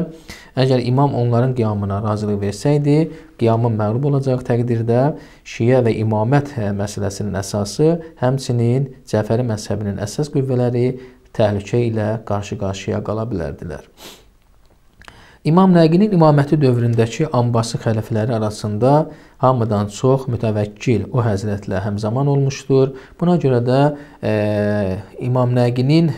Speaker 1: əgər imam onların qiyamına razılıq versəydi, qiyamın məğlub olacaq təqdirdə şiə və imamət hə, məsələsinin əsası, həmçinin Cəfəri məzhəbinin əsas qüvvələri təhlükə ilə qarşı-qarşıya qala bilərdilər. İmam Nəqinin imaməti dövründəki ambası xələfləri arasında hamıdan çox mütəvəkkil o həzrətlə həmzaman olmuşdur. Buna görə də e, İmam Nəqinin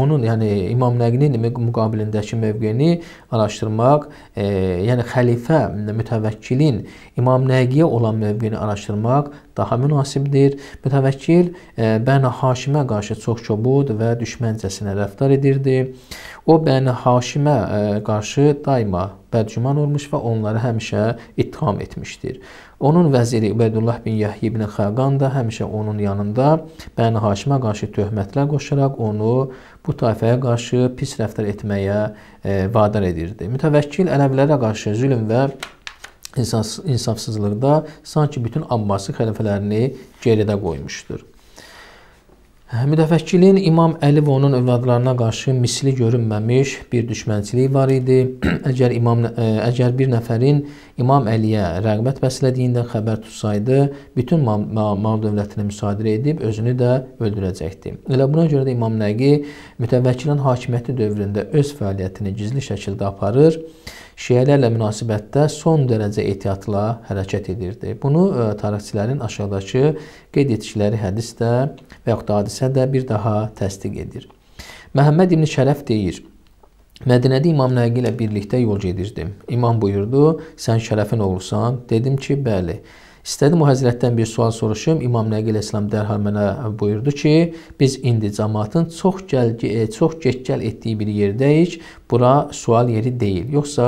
Speaker 1: onun yəni İmam Nəqinin müqabilindəki mövqeyini araşdırmaq, e, yəni xəlifə mütəvəkkilin İmam Nəqiyə olan mövqeyini araşdırmaq daha münasibdir. Mütəvəkkil e, Bəni Haşimə qarşı çox kobud və düşməncəsinə rəftar edirdi. O Bəni Haşimə e, qarşı daima bədgüman olmuş və onları həmişə ittiham etmişdir. Onun vəziri Ubeydullah bin Yahya ibn Xaqan da həmişə onun yanında Bəni Haşimə qarşı töhmətlər qoşaraq onu bu tayfaya qarşı pis rəftar etməyə e, vadar edirdi. Mütəvəkkil ələvlərə qarşı zülm və insafsızlıqda sanki bütün Abbasi xəlifələrini geridə qoymuşdur. Hə, Mütəfəkkilin İmam Əli və onun övladlarına qarşı misli görünməmiş bir düşmənçilik var idi. əgər İmam e, əgər bir nəfərin İmam Əliyə rəğbət bəslədiyindən xəbər tutsaydı, bütün mal, mal dövlətinə müsadirə edib özünü də öldürəcəkdi. Elə buna görə də İmam Nəqi mütəvəkkilin hakimiyyəti dövründə öz fəaliyyətini gizli şəkildə aparır şiələrlə münasibətdə son dərəcə ehtiyatla hərəkət edirdi. Bunu e, tarixçilərin aşağıdakı qeyd etdikləri hədis də və yaxud da hadisə də bir daha təsdiq edir. Məhəmməd ibn Şərəf deyir: Mədinədə İmam Nəqi ilə birlikdə yol gedirdim. İmam buyurdu: "Sən Şərəfin oğlusan?" Dedim ki, "Bəli." İstədim o həzrətdən bir sual soruşum. İmam Nəqil İslam dərhal mənə buyurdu ki, biz indi cəmaatın çox gəlgi, e, çox getgəl etdiyi bir yerdəyik. Bura sual yeri deyil. Yoxsa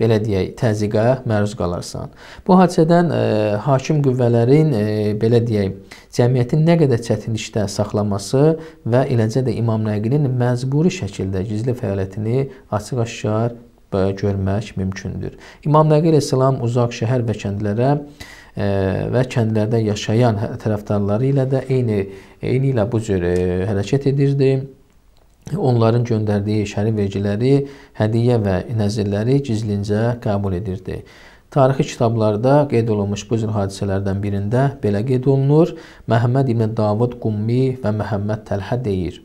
Speaker 1: belə deyək, təzyiqə məruz qalarsan. Bu hadisədən e, hakim qüvvələrin e, belə deyək, cəmiyyətin nə qədər çətin işdə saxlaması və eləcə də İmam Nəqilin məcburi şəkildə gizli fəaliyyətini açıq-aşkar e, görmək mümkündür. İmam Nəqil əleyhissalam uzaq şəhər və kəndlərə və kəndlərdə yaşayan hə-, tərəfdarları ilə də eyni eyni ilə bu cür e, hərəkət edirdi. Onların göndərdiyi şəri vergiləri, hədiyyə və nəzirləri gizlincə qəbul edirdi. Tarixi kitablarda qeyd olunmuş bu cür hadisələrdən birində belə qeyd olunur: Məhəmməd ibn Davud Qummi və Məhəmməd Təlhə deyir: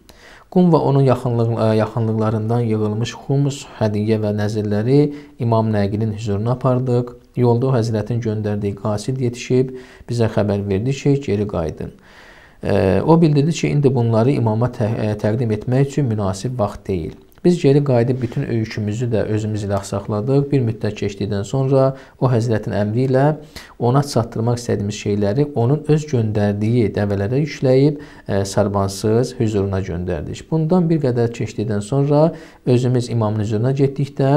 Speaker 1: Qum və onun yaxınlıq, yaxınlıqlarından yığılmış humus, hədiyyə və nəzirləri İmam Nəqilin hüzuruna apardıq. Yolda o həzrətin göndərdiyi qasid yetişib, bizə xəbər verdi ki, geri qayıdın. O bildirdi ki, indi bunları imama tə təqdim etmək üçün münasib vaxt deyil. Biz geri qayıdıb bütün öykümüzü də özümüz ilə saxladıq. Bir müddət keçdikdən sonra o Həzrətin əmri ilə ona çatdırmaq istədiyimiz şeyləri onun öz göndərdiyi dəvələrə yükləyib ə, e, sarbansız hüzuruna göndərdik. Bundan bir qədər keçdikdən sonra özümüz imamın hüzuruna getdikdə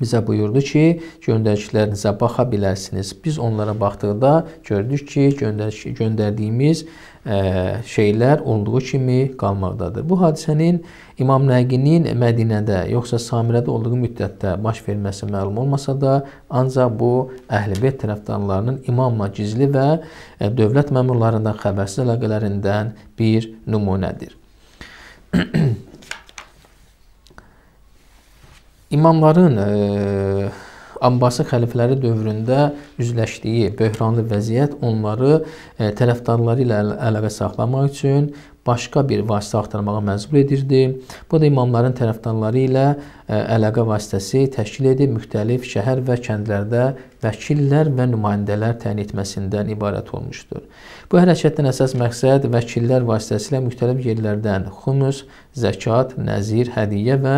Speaker 1: bizə buyurdu ki, göndərişlərinizə baxa bilərsiniz. Biz onlara baxdıqda gördük ki, göndər göndərdiyimiz ə, e, şeylər olduğu kimi qalmaqdadır. Bu hadisənin İmam Nəqinin Mədinədə, yoxsa Samirədə olduğu müddətdə baş verməsi məlum olmasa da, ancaq bu Əhlibeyt tərəfdarlarının imamla gizli və ə, e, dövlət məmurlarından xəbərsiz əlaqələrindən bir nümunədir. İmamların e, Abbasi xəlifələri dövründə üzləşdiyi böhranlı vəziyyət onları e, tərəfdarları ilə əlaqə saxlamaq üçün başqa bir vasitə axtarmağa məcbur edirdi. Bu da imamların tərəfdarları ilə ə, e, əlaqə vasitəsi təşkil edib müxtəlif şəhər və kəndlərdə vəkillər və nümayəndələr təyin etməsindən ibarət olmuşdur. Bu hərəkətdən əsas məqsəd vəkillər vasitəsilə müxtəlif yerlərdən xumus, zəkat, nəzir, hədiyyə və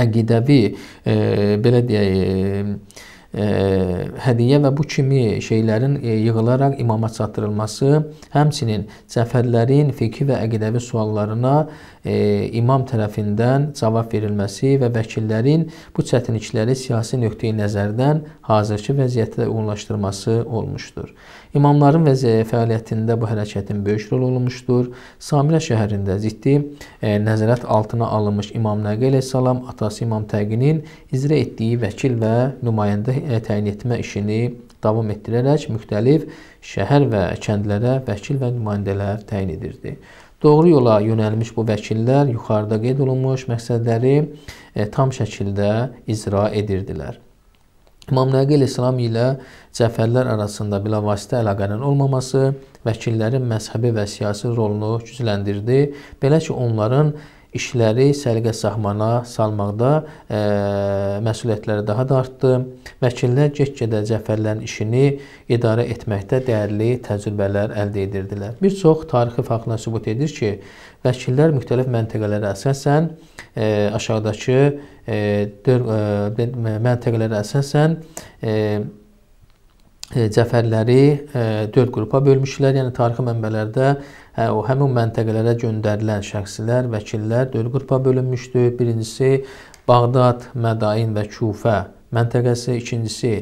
Speaker 1: əqidəvi, e, belə deyək, e, ə, e, hədiyyə və bu kimi şeylərin ə, e, yığılaraq imama çatdırılması, həmçinin cəfərlərin fiqhi və əqidəvi suallarına e, imam tərəfindən cavab verilməsi və vəkillərin bu çətinlikləri siyasi nöqteyi nəzərdən hazırki vəziyyətdə uyğunlaşdırması olmuşdur. İmamların fəaliyyətində bu hərəkətin böyük rol olmuşdur. Samirə şəhərində ciddi e, nəzarət altına alınmış İmam Nəqi əleyhissalam atası İmam Təqinin icra etdiyi vəkil və nümayəndə e, təyin etmə işini davam etdirərək müxtəlif şəhər və kəndlərə vəkil və nümayəndələr təyin edirdi. Doğru yola yönəlmiş bu vəkillər yuxarıda qeyd olunmuş məqsədləri e, tam şəkildə icra edirdilər. İmam Nəqi İslam ilə cəfərlər arasında bilavasitə əlaqənin olmaması vəkillərin məzhəbi və siyasi rolunu gücləndirdi. Belə ki, onların işləri səliqə sahmana salmaqda ə, e, məsuliyyətləri daha da artdı. Vəkillər get-gedə Cəfərlərin işini idarə etməkdə dəyərli təcrübələr əldə edirdilər. Bir çox tarixi faktlar sübut edir ki, vəkillər müxtəlif məntəqələrə əsasən ə, e, aşağıdakı ə, e, dör, ə, məntəqələrə əsasən ə, E, cəfərləri e, dörd qrupa bölmüşlər. Yəni tarixi mənbələrdə e, o həmin məntəqələrə göndərilən şəxslər, vəkillər dörd qrupa bölünmüşdü. Birincisi Bağdad, Mədain və Kufə məntəqəsi, ikincisi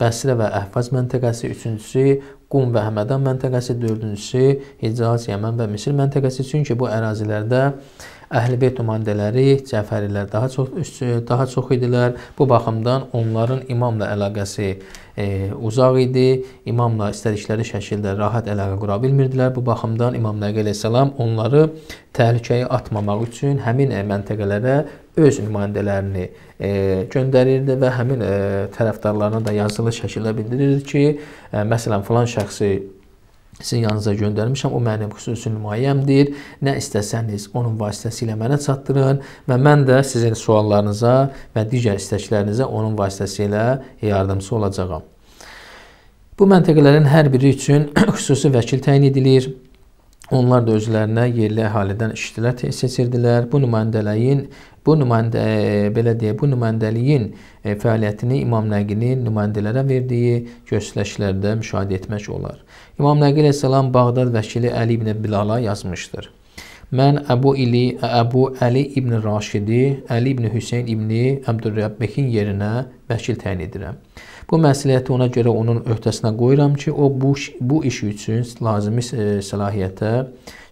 Speaker 1: Bəsrə və Əhvaz məntəqəsi, üçüncüsü Qum və Həmədan məntəqəsi, dördüncüsü Hicaz, Yəmən və Misir məntəqəsi. Çünki bu ərazilərdə Əhlibeyt nümayəndələri Cəfərilər daha çox e, daha çox idilər. Bu baxımdan onların imamla əlaqəsi e, uzaq idi. İmamla istədikləri şəkildə rahat əlaqə qura bilmirdilər. Bu baxımdan İmam Nəqi əleyhissalam onları təhlükəyə atmamaq üçün həmin e, məntəqələrə öz nümayəndələrini e, göndərirdi və həmin e, tərəfdarlarına da yazılı şəkildə bildirirdi ki, e, məsələn, filan şəxsi sizin yanınıza göndərmişəm. O mənim xüsusi nümayəmdir. Nə istəsəniz onun vasitəsilə mənə çatdırın və mən də sizin suallarınıza və digər istəklərinizə onun vasitəsilə yardımçı olacağam. Bu məntəqələrin hər biri üçün xüsusi vəkil təyin edilir. Onlar da özlərinə yerli əhalidən işçilər seçirdilər. Bu nümayəndəliyin bu nümayəndə belə deyə bu nümayəndəliyin e, fəaliyyətini İmam Nəqilin nümayəndələrə verdiyi göstərişlərdə müşahidə etmək olar. İmam Nəqil əleyhissalam Bağdad vəkili Əli ibn Bilala yazmışdır. Mən Əbu İli Əbu Əli ibn Raşidi, Əli ibn Hüseyn ibn Əbdürrəbbəkin yerinə vəkil təyin edirəm. Bu məsuliyyəti ona görə onun öhdəsinə qoyuram ki, o bu bu iş üçün lazımi e, səlahiyyətə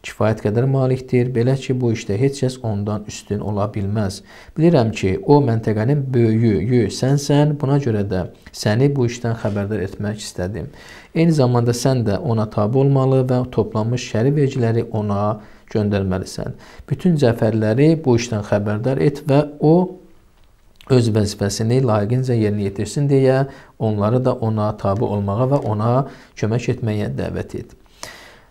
Speaker 1: kifayət qədər malikdir. Belə ki, bu işdə heç kəs ondan üstün ola bilməz. Bilirəm ki, o məntəqənin böyüyü sənsən, buna görə də səni bu işdən xəbərdar etmək istədim. Eyni zamanda sən də ona tabe olmalı və toplanmış şəri vergiləri ona göndərməlisən. Bütün cəfərləri bu işdən xəbərdar et və o öz vəzifəsini layiqincə yerinə yetirsin deyə onları da ona tabi olmağa və ona kömək etməyə dəvət et.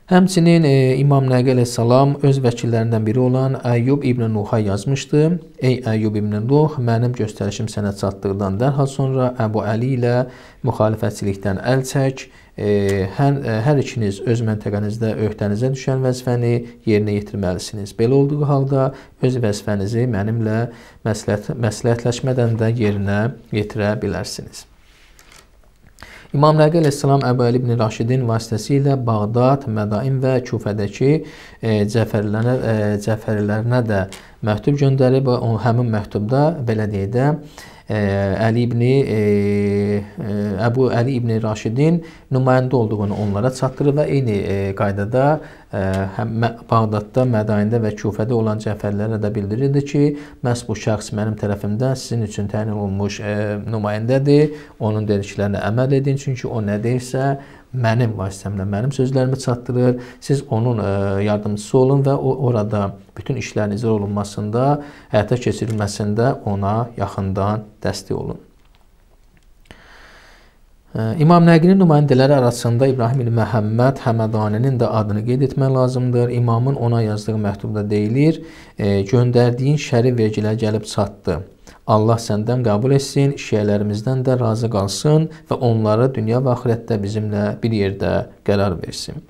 Speaker 1: Həmçinin e, İmam Nəqi əleyhissalam öz vəkillərindən biri olan Əyyub ibn Nuha yazmışdı. Ey Əyyub ibn Nuh, mənim göstərişim sənə çatdıqdan dərhal sonra Əbu Əli ilə müxalifətçilikdən əl çək E, hər, e, hər ikiniz öz məntəqənizdə öhdənizə düşən vəzifəni yerinə yetirməlisiniz. Belə olduğu halda öz vəzifənizi mənimlə məsləhət, məsləhətləşmədən də yerinə yetirə bilərsiniz. İmam Rəqi əleyhissalam Əbu Əli ibn Rəşidin vasitəsilə Bağdad, Mədain və Kufədəki e, cəfərlərə e, cəfərlərinə də məktub göndərib və o həmin məktubda belə deyə də Əli ibni Əbu e, e, Əli ibni Raşidin nümayəndə olduğunu onlara çatdırır e, və eyni qaydada həm Bağdadda, Mədayində və Kufədə olan cəfərlərə də bildirirdi ki, məhz bu şəxs mənim tərəfimdən sizin üçün təyin olunmuş nümayəndədir. Onun dediklərinə əməl edin, çünki o nə deyirsə, mənim vasitəmlə, mənim sözlərimi çatdırır. Siz onun e, yardımçısı olun və o orada bütün işlərin icra olunmasında, həyata keçirilməsində ona yaxından dəstək olun. E, İmam Nəqinin nümayəndələri arasında İbrahim ibn Məhəmməd Həmədaninin də adını qeyd etmək lazımdır. İmamın ona yazdığı məktubda deyilir, e, göndərdiyin şəri vergilər gəlib çatdı. Allah səndən qəbul etsin, şiyələrimizdən də razı qalsın və onları dünya və axirətdə bizimlə bir yerdə qərar versin.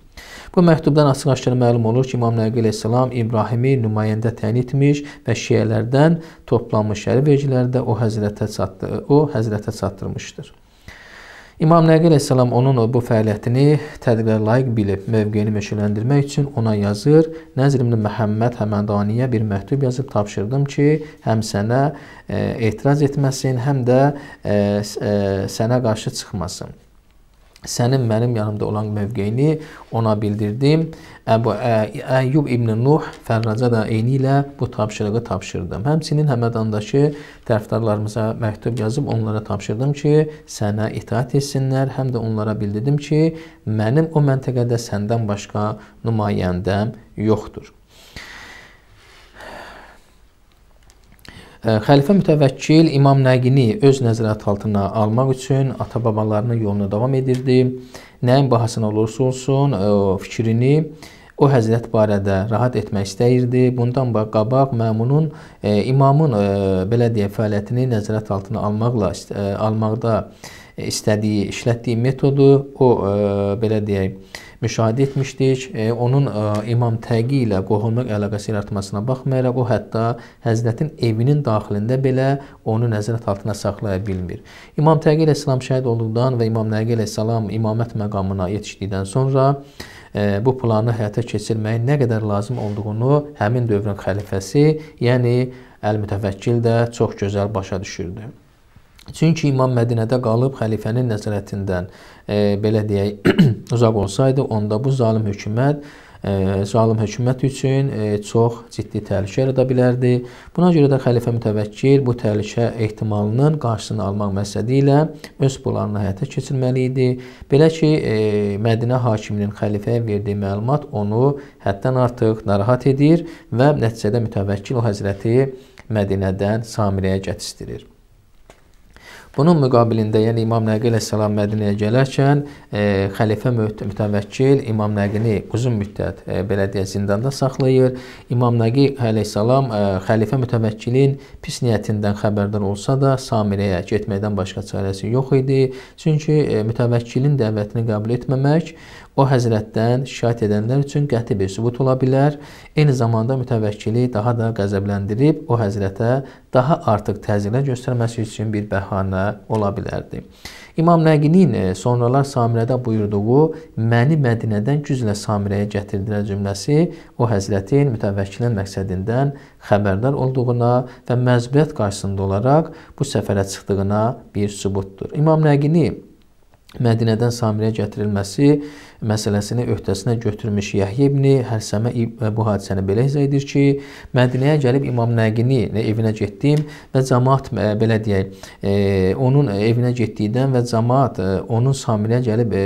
Speaker 1: Bu məktubdan açıq-aşkar məlum olur ki, İmam Nəqil əleyhissalam İbrahimi nümayəndə təyin etmiş və şiyələrdən toplanmış hər vergiləri də o həzrətə çatdı, o həzrətə çatdırmışdır. İmam Nəqil əssalam onun bu fəaliyyətini tədqirə layiq bilib, mövqeyini meşələndirmək üçün ona yazır. Nəzrimli Məhəmməd Həmədaniyə bir məktub yazıb tapşırdım ki, həm sənə e, etiraz etməsin, həm də e, e, sənə qarşı çıxmasın sənin mənim yanımda olan mövqeyini ona bildirdim. Əbu Əyyub ibn Nuh Fərraca da eyni ilə bu tapşırığı tapşırdım. Həmçinin Həmədandakı tərəfdarlarımıza məktub yazıb onlara tapşırdım ki, sənə itaat etsinlər, həm də onlara bildirdim ki, mənim o məntəqədə səndən başqa nümayəndəm yoxdur. Xəlifə mütəvəkkil İmam Nəqini öz nəzarət altına almaq üçün ata-babalarının yolunu davam edirdi. Nəyin bahasına olursa olsun fikrini o həzrət barədə rahat etmək istəyirdi. Bundan qabaq məmunun imamın belə deyə fəaliyyətini nəzarət altına almaqla almaqda istədiyi, işlətdiyi metodu o belə deyək müşahidə etmişdik. E, onun e, İmam Təqi ilə qohumluq əlaqəsi yaratmasına baxmayaraq o hətta Həzrətin evinin daxilində belə onu nəzarət altında saxlaya bilmir. İmam Təqi ilə salam şəhid olduqdan və İmam Nəqi ilə salam imamət məqamına yetişdikdən sonra e, bu planı həyata keçirməyin nə qədər lazım olduğunu həmin dövrün xəlifəsi, yəni Əl-Mütəvəkkil də çox gözəl başa düşürdü. Çünki imam Mədinədə qalıb xəlifənin nəzarətindən e, belə deyək uzaq olsaydı, onda bu zalım hökumət e, zalım hökumət üçün e, çox ciddi təhlükə yarada bilərdi. Buna görə də xəlifə mütəvəkkil bu təhlükə ehtimalının qarşısını almaq məqsədi ilə öz planını həyata keçirməli idi. Belə ki, e, Mədinə hakiminin xəlifəyə verdiyi məlumat onu həddən artıq narahat edir və nəticədə mütəvəkkil o həzrəti Mədinədən Samirəyə gətizdirir. Bunun müqabilində, yəni İmam Nəqi əleyhissalam Mədinəyə gələrkən e, xəlifə mütəvəkkil İmam Nəqini uzun müddət e, belə deyə zindanda saxlayır. İmam Nəqi əleyhissalam e, xəlifə mütəvəkkilin pis niyyətindən xəbərdar olsa da Samirəyə getməkdən başqa çarəsi yox idi. Çünki e, mütəvəkkilin dəvətini qəbul etməmək o həzrətdən şikayət edənlər üçün qəti bir sübut ola bilər. Eyni zamanda mütəvəkkili daha da qəzəbləndirib o həzrətə daha artıq təzyiqlər göstərməsi üçün bir bəhanə ola bilərdi. İmam Nəqinin e, sonralar Samirədə buyurduğu məni Mədinədən güclə Samirəyə gətirdilər cümləsi o həzrətin mütəvəkkilin məqsədindən xəbərdar olduğuna və məzbət qarşısında olaraq bu səfərə çıxdığına bir sübutdur. İmam Nəqini Mədinədən Samirəyə gətirilməsi məsələsini öhdəsinə götürmüş Yəhyə ibn Həlsəmə bu hadisəni belə izah edir ki, Mədinəyə gəlib İmam Nəqini evinə getdim və cəmaət e, belə deyək, e, onun evinə getdiyindən və cəmaət e, onun Samirəyə gəlib e,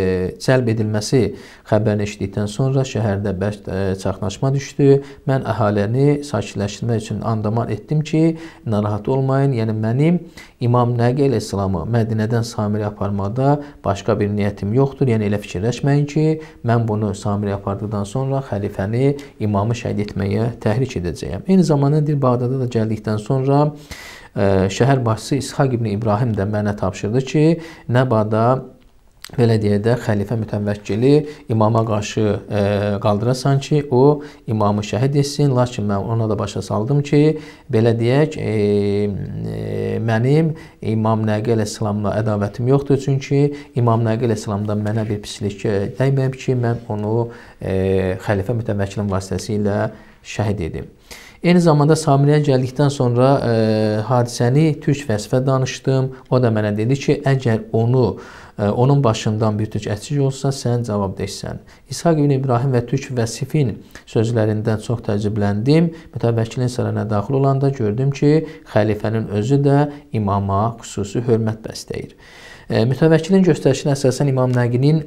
Speaker 1: cəlb edilməsi xəbərini eşitdikdən sonra şəhərdə bərk e, çaxnaşma düşdü. Mən əhalini sakitləşdirmək üçün andaman etdim ki, narahat olmayın, yəni mənim İmam Nəqi əleyhissalamı Mədinədən Samirəyə aparmaqda başqa bir niyyətim yoxdur. Yəni elə fikirləşməyin ki, mən bunu Samirə apardıqdan sonra xəlifəni imamı şəhid etməyə təhrik edəcəyəm. Eyni zamanda deyir Bağdada da gəldikdən sonra ə, e, şəhər başçısı İshaq ibn İbrahim də mənə tapşırdı ki, Nəbada belə deyək də xəlifə mütəvəkkili imama qarşı e, qaldırasan ki, o imamı şəhid etsin, lakin mən ona da başa saldım ki, belə deyək, e, e, mənim İmam Nəqi əleyhissalamla ədavətim yoxdur, çünki İmam Nəqi əleyhissalamdan mənə bir pislik e, dəyməyib ki, mən onu e, xəlifə mütəvəkkilin vasitəsilə şəhid edim. Eyni zamanda Samiriyə gəldikdən sonra e, hadisəni türk fəlsəfə danışdım. O da mənə dedi ki, əgər onu e, onun başından bir tük əçik olsa, sən cavabdehsən. İshaq ibn İbrahim və Türk Vəsifin sözlərindən çox təəccübləndim. Mütəvəkkilin sarayına daxil olanda gördüm ki, xəlifənin özü də imama xüsusi hörmət bəsləyir. Mütəvəkkilin göstərişinə əsasən İmam Nəqinin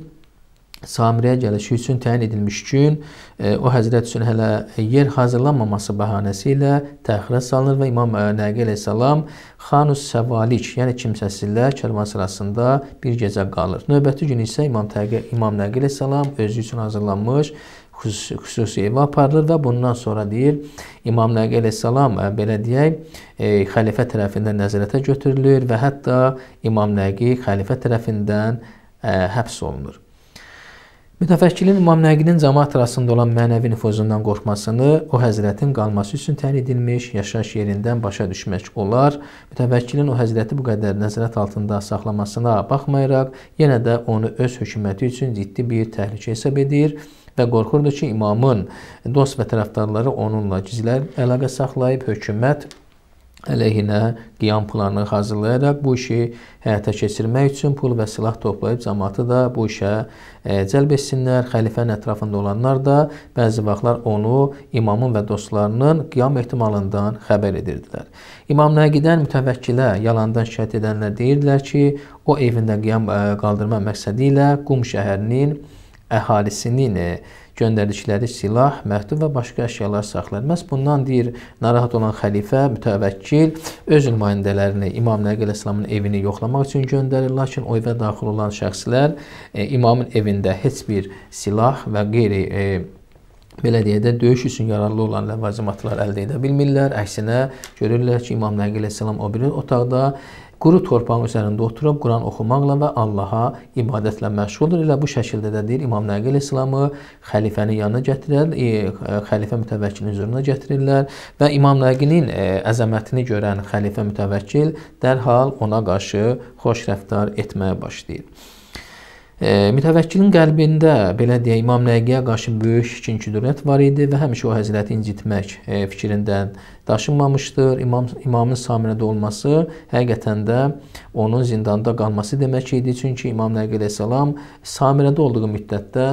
Speaker 1: Samiriyə gəlişi üçün təyin edilmiş gün e, o həzrət üçün hələ yer hazırlanmaması bəhanəsi ilə təxirə salınır və İmam e, Nəqi əleyhissalam Xanus Səvalik, yəni kimsəsizlər kərvan sırasında bir gecə qalır. Növbəti gün isə İmam, təqi, İmam Nəqi əleyhissalam özü üçün hazırlanmış xüsusi, xüsusi evə aparılır və bundan sonra deyir İmam Nəqi əleyhissalam e, belə deyək e, xəlifə tərəfindən nəzarətə götürülür və hətta İmam Nəqi xəlifə tərəfindən ə, həbs olunur. Mütəfəkkilin İmam Nəqinin cəmaət arasında olan mənəvi nüfuzundan qorxmasını o həzrətin qalması üçün təyin edilmiş yaşayış yerindən başa düşmək olar. Mütəfəkkilin o həzrəti bu qədər nəzarət altında saxlamasına baxmayaraq, yenə də onu öz hökuməti üçün ciddi bir təhlükə hesab edir və qorxurdu ki, imamın dost və tərəfdarları onunla gizlər əlaqə saxlayıb hökumət əleyhinə qiyam planı hazırlayaraq bu işi həyata keçirmək üçün pul və silah toplayıb cəmaatı da bu işə e, cəlb etsinlər. Xəlifənin ətrafında olanlar da bəzi vaxtlar onu imamın və dostlarının qiyam ehtimalından xəbər edirdilər. İmam Nəqidən mütəvəkkilə yalandan şikayət edənlər deyirdilər ki, o evində qiyam e, qaldırma məqsədi ilə Qum şəhərinin əhalisinin e, göndərdikləri silah, məktub və başqa əşyalar saxlayır. Məs bundan deyir, narahat olan xəlifə, mütəvəkkil öz nümayəndələrini İmam Nəqil əslamın evini yoxlamaq üçün göndərir, lakin o evə daxil olan şəxslər e, imamın evində heç bir silah və qeyri e, belə deyə də döyüş üçün yararlı olan ləvazimatlar əldə edə bilmirlər. Əksinə görürlər ki, İmam Nəqil əssalam o biri otaqda Quru torpağın üzərində oturub Quran oxumaqla və Allaha ibadətlə məşğuldur. Elə bu şəkildə də deyir İmam Nəqi əleyhissalamı xəlifənin yanına gətirirlər, e, xəlifə mütəvəkkilin hüzuruna gətirirlər və İmam Nəqinin e, əzəmətini görən xəlifə mütəvəkkil dərhal ona qarşı xoş rəftar etməyə başlayır. E, mütəvəkkilin qəlbində belə deyə İmam Nəqiyə qarşı böyük kinküdürət var idi və həmişə o Həzrəti incitmək e, fikrindən daşınmamışdır. İmam imamın samirədə olması həqiqətən də onun zindanda qalması demək idi. Çünki İmam Nəqiyə əleyhissalam samirədə olduğu müddətdə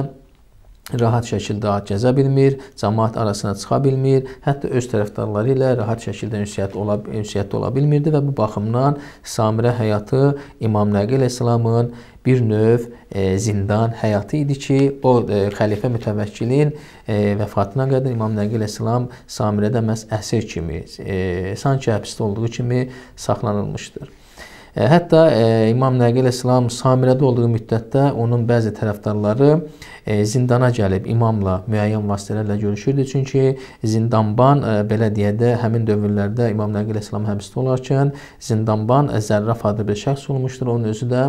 Speaker 1: rahat şəkildə gəzə bilmir, cəmaət arasına çıxa bilmir, hətta öz tərəfdarları ilə rahat şəkildə ünsiyyət ola ünsiyyətdə ola bilmirdi və bu baxımdan Samirə həyatı İmam Nəqi əleyhissalamın bir növ e, zindan həyatı idi ki, o e, xəlifə mütəvəkkilin e, vəfatına qədər İmam Nəqi əleyhissalam Samirədə məhz əsir kimi, e, sanki həbsdə olduğu kimi saxlanılmışdır. E, hətta e, İmam Nəqil Əslam Samirədə olduğu müddətdə onun bəzi tərəfdarları e, zindana gəlib imamla müəyyən vasitələrlə görüşürdü. Çünki zindanban belə deyə də həmin dövrlərdə İmam Nəqil Əslam həbsdə olarkən zindanban Zərraf adlı bir şəxs olmuşdur. Onun özü də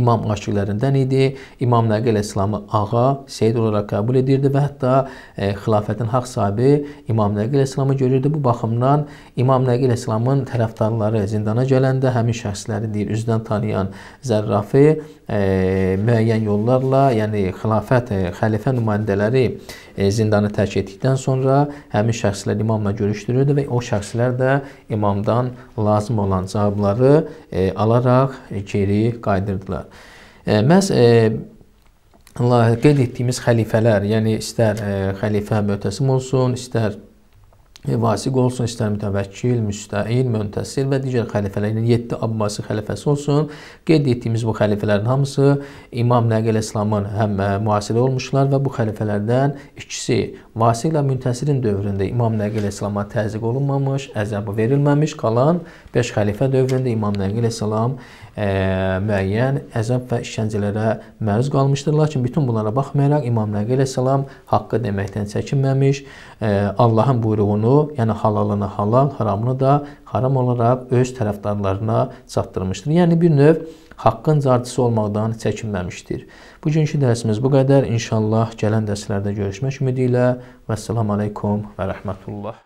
Speaker 1: imam aşiqlərindən idi. İmam Nəqi əleyhissalamı ağa, seyid olaraq qəbul edirdi və hətta e, xilafətin haqq sahibi İmam Nəqi əleyhissalamı görürdü. Bu baxımdan İmam Nəqi əleyhissalamın tərəfdarları zindana gələndə həmin şəxsləri deyir, üzdən tanıyan Zərrafi e, müəyyən yollarla, yəni xilafət, e, xəlifə nümayəndələri e, zindanı tərk etdikdən sonra həmin şəxslər imamla görüşdürürdü və o şəxslər də imamdan lazım olan cavabları e, alaraq e, geri qayıdırdılar. E, məhz e, qeyd etdiyimiz xəlifələr, yəni istər e, xəlifə mötəsim olsun, istər e, vasiq olsun, istər mütəvəkkil, müstəin, müntəsir və digər xəlifələr, yəni 7 Abbasi xəlifəsi olsun. Qeyd etdiyimiz bu xəlifələrin hamısı İmam Nəqi Əslamın həm e, müasiri olmuşlar və bu xəlifələrdən ikisi Vasiqlə Müntəsirin dövründə İmam Nəqi Əslam'a təzyiq olunmamış, əzabı verilməmiş, qalan 5 xəlifə dövründə İmam Nəqi Əslam e, müəyyən əzab və işgəncələrə məruz qalmışdır. Lakin bütün bunlara baxmayaraq İmam Nəqi əleyhissalam haqqı deməkdən çəkinməmiş, Allahın buyruğunu, yəni halalını halal, haramını da haram olaraq öz tərəfdarlarına çatdırmışdır. Yəni bir növ haqqın carçısı olmaqdan çəkinməmişdir. Bugünkü dərsimiz bu qədər. İnşallah gələn dərslərdə görüşmək ümidi ilə. Vəssalamu aleykum və rəhmətullah.